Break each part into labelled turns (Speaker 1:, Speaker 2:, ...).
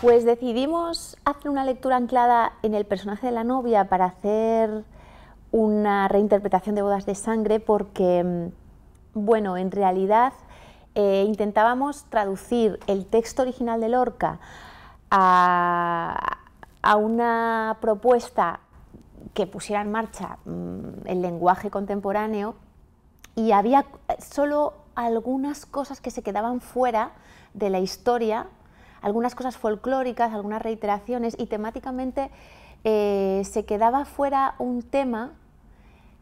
Speaker 1: Pues decidimos hacer una lectura anclada en el personaje de la novia para hacer una reinterpretación de Bodas de Sangre porque, mm, bueno, en realidad eh, intentábamos traducir el texto original de Lorca a, una propuesta que pusiera en marcha mm, el lenguaje contemporáneo y había solo algunas cosas que se quedaban fuera de la historia algunas cosas folclóricas, algunas reiteraciones y temáticamente eh, se quedaba fuera un tema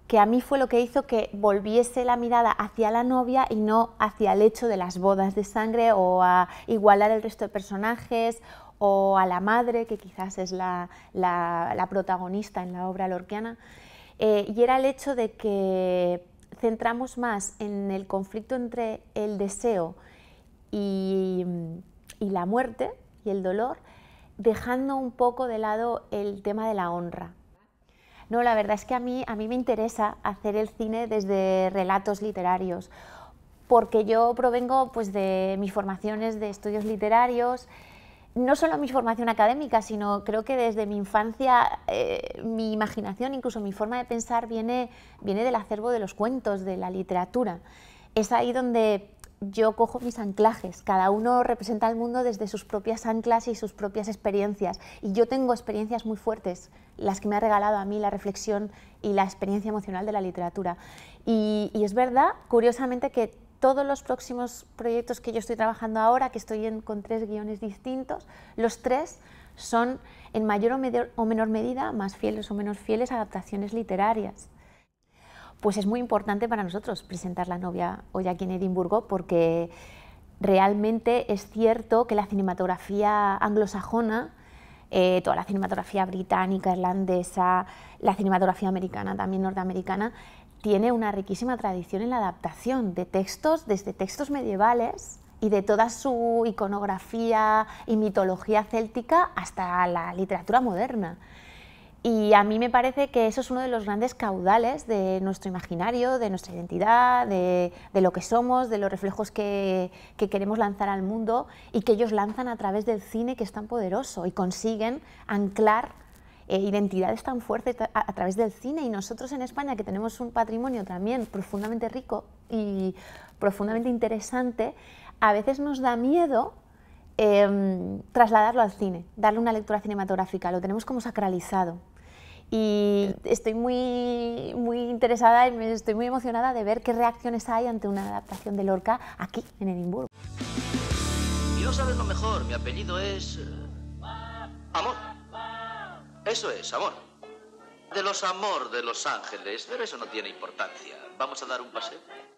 Speaker 1: que a mí fue lo que hizo que volviese la mirada hacia la novia y no hacia el hecho de las bodas de sangre o a igualar el resto de personajes o a la madre, que quizás es la, protagonista en la obra lorquiana. Eh, y era el hecho de que centramos más en el conflicto entre el deseo y y la muerte y el dolor, dejando un poco de lado el tema de la honra. No, la verdad es que a mí, a mí me interesa hacer el cine desde relatos literarios, porque yo provengo pues, de mis formaciones de estudios literarios, no solo mi formación académica, sino creo que desde mi infancia eh, mi imaginación, incluso mi forma de pensar, viene, viene del acervo de los cuentos, de la literatura. Es ahí donde yo cojo mis anclajes, cada uno representa al mundo desde sus propias anclas y sus propias experiencias. Y yo tengo experiencias muy fuertes, las que me ha regalado a mí la reflexión y la experiencia emocional de la literatura. Y, es verdad, curiosamente, que todos los próximos proyectos que yo estoy trabajando ahora, que estoy con tres guiones distintos, los tres son en mayor o, o menor medida, más fieles o menos fieles, adaptaciones literarias pues es muy importante para nosotros presentar La novia hoy aquí en Edimburgo porque realmente es cierto que la cinematografía anglosajona, eh, toda la cinematografía británica, irlandesa, la cinematografía americana, también norteamericana, tiene una riquísima tradición en la adaptación de textos, desde textos medievales y de toda su iconografía y mitología céltica hasta la literatura moderna. Y a mí me parece que eso es uno de los grandes caudales de nuestro imaginario, de nuestra identidad, de, lo que somos, de los reflejos que, queremos lanzar al mundo y que ellos lanzan a través del cine que es tan poderoso y consiguen anclar eh, identidades tan fuertes a, través del cine. Y nosotros en España, que tenemos un patrimonio también profundamente rico y profundamente interesante, a veces nos da miedo. Em, trasladarlo al cine, darle una lectura cinematográfica, lo tenemos como sacralizado y estoy muy, muy interesada y estoy muy emocionada de ver qué reacciones hay ante una adaptación de Lorca aquí, en Edimburgo. Y no sabes lo mejor, mi apellido es... Eh, amor. Eso es, amor. De los amor de Los Ángeles, pero eso no tiene importancia. Vamos a dar un paseo.